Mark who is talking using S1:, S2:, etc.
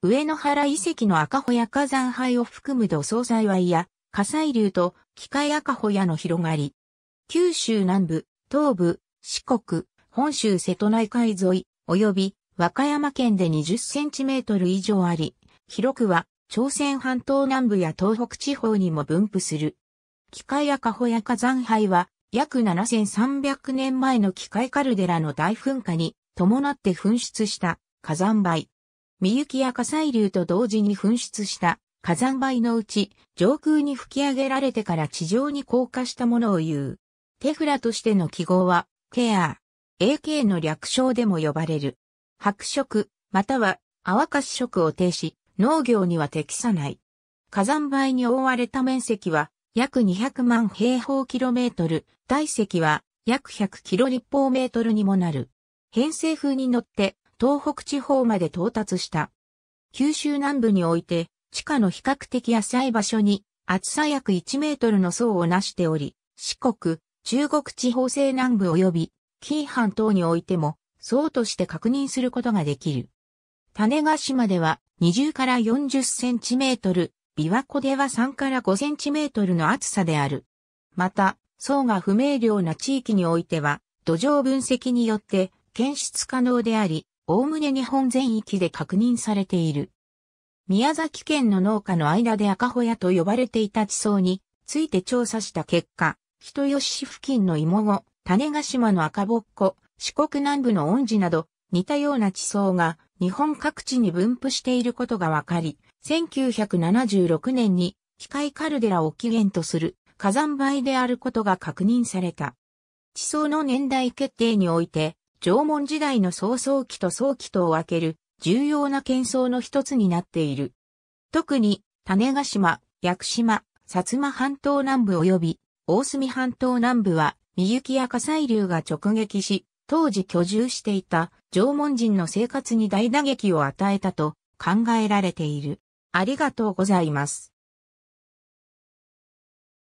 S1: 上野原遺跡の赤穂や火山灰を含む土葬災害や火砕流と機械赤穂やの広がり。九州南部、東部、四国、本州瀬戸内海沿い、及び和歌山県で20センチメートル以上あり、広くは朝鮮半島南部や東北地方にも分布する。機械赤穂や火山灰は約7300年前の機械カルデラの大噴火に伴って噴出した火山灰。み雪きや火砕流と同時に噴出した火山灰のうち上空に吹き上げられてから地上に降下したものを言う。テフラとしての記号は、ケア、AK の略称でも呼ばれる。白色、または泡かし色を呈し、農業には適さない。火山灰に覆われた面積は約200万平方キロメートル、体積は約100キロ立方メートルにもなる。偏西風に乗って東北地方まで到達した。九州南部において、地下の比較的浅い場所に、厚さ約1メートルの層をなしており、四国、中国地方西南部及び、紀伊半島においても、層として確認することができる。種ヶ島では20から40センチメートル、琵琶湖では3から5センチメートルの厚さである。また、層が不明瞭な地域においては、土壌分析によって検出可能であり、おおむね日本全域で確認されている。宮崎県の農家の間で赤ホヤと呼ばれていた地層について調査した結果、人吉市付近の芋子、種ヶ島の赤ぼっこ、四国南部の恩寺など、似たような地層が日本各地に分布していることが分かり、1976年に機械カルデラを起源とする火山灰であることが確認された。地層の年代決定において、縄文時代の早々期と早期とを分ける重要な喧騒の一つになっている。特に種ヶ島、屋久島、薩摩半島南部及び大隅半島南部は三行きや火砕流が直撃し、当時居住していた縄文人の生活に大打撃を与えたと考えられている。ありがとうございます。